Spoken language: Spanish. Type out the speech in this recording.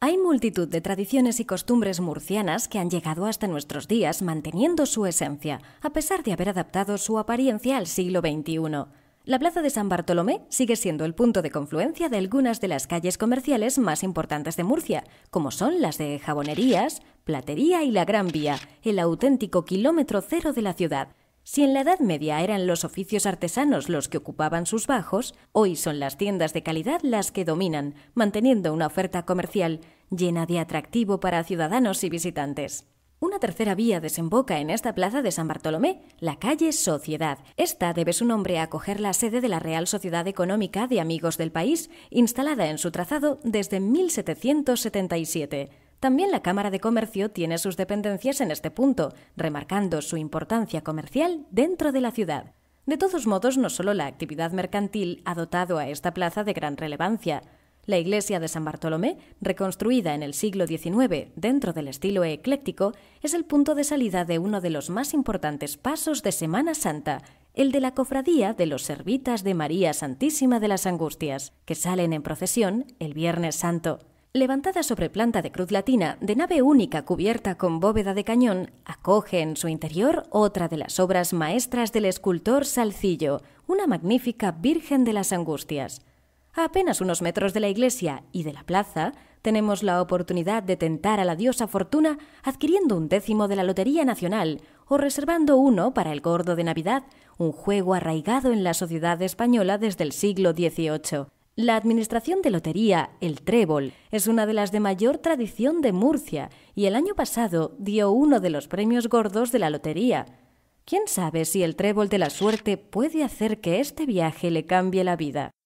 Hay multitud de tradiciones y costumbres murcianas que han llegado hasta nuestros días manteniendo su esencia, a pesar de haber adaptado su apariencia al siglo XXI. La Plaza de San Bartolomé sigue siendo el punto de confluencia de algunas de las calles comerciales más importantes de Murcia, como son las de Jabonerías, Platería y la Gran Vía, el auténtico kilómetro cero de la ciudad. Si en la Edad Media eran los oficios artesanos los que ocupaban sus bajos, hoy son las tiendas de calidad las que dominan, manteniendo una oferta comercial llena de atractivo para ciudadanos y visitantes. Una tercera vía desemboca en esta plaza de San Bartolomé, la calle Sociedad. Esta debe su nombre a acoger la sede de la Real Sociedad Económica de Amigos del País, instalada en su trazado desde 1777. También la Cámara de Comercio tiene sus dependencias en este punto, remarcando su importancia comercial dentro de la ciudad. De todos modos, no solo la actividad mercantil ha dotado a esta plaza de gran relevancia. La iglesia de San Bartolomé, reconstruida en el siglo XIX dentro del estilo ecléctico, es el punto de salida de uno de los más importantes pasos de Semana Santa, el de la cofradía de los servitas de María Santísima de las Angustias, que salen en procesión el Viernes Santo levantada sobre planta de cruz latina, de nave única cubierta con bóveda de cañón, acoge en su interior otra de las obras maestras del escultor Salcillo, una magnífica Virgen de las Angustias. A apenas unos metros de la iglesia y de la plaza, tenemos la oportunidad de tentar a la diosa Fortuna adquiriendo un décimo de la Lotería Nacional o reservando uno para el Gordo de Navidad, un juego arraigado en la sociedad española desde el siglo XVIII. La administración de lotería, el Trébol, es una de las de mayor tradición de Murcia y el año pasado dio uno de los premios gordos de la lotería. ¿Quién sabe si el Trébol de la Suerte puede hacer que este viaje le cambie la vida?